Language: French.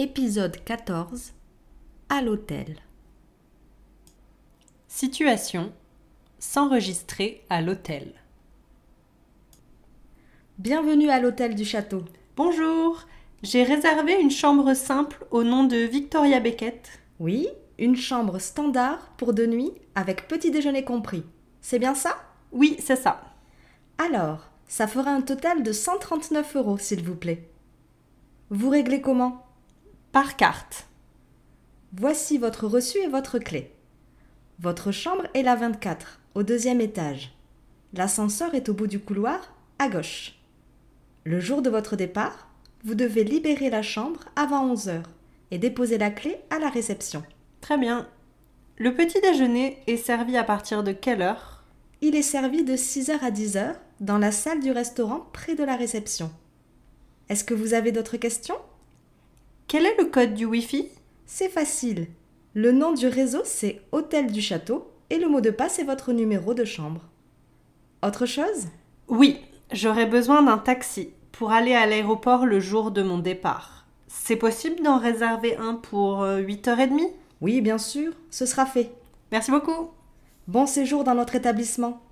Épisode 14 À l'hôtel. Situation S'enregistrer à l'hôtel. Bienvenue à l'hôtel du château. Bonjour J'ai réservé une chambre simple au nom de Victoria Beckett. Oui, une chambre standard pour deux nuits avec petit déjeuner compris. C'est bien ça Oui, c'est ça. Alors, ça fera un total de 139 euros, s'il vous plaît. Vous réglez comment carte. Voici votre reçu et votre clé. Votre chambre est la 24, au deuxième étage. L'ascenseur est au bout du couloir, à gauche. Le jour de votre départ, vous devez libérer la chambre avant 11h et déposer la clé à la réception. Très bien. Le petit déjeuner est servi à partir de quelle heure Il est servi de 6h à 10h dans la salle du restaurant près de la réception. Est-ce que vous avez d'autres questions quel est le code du Wi-Fi C'est facile. Le nom du réseau, c'est Hôtel du Château et le mot de passe est votre numéro de chambre. Autre chose Oui, j'aurais besoin d'un taxi pour aller à l'aéroport le jour de mon départ. C'est possible d'en réserver un pour 8h30 euh, Oui, bien sûr, ce sera fait. Merci beaucoup. Bon séjour dans notre établissement.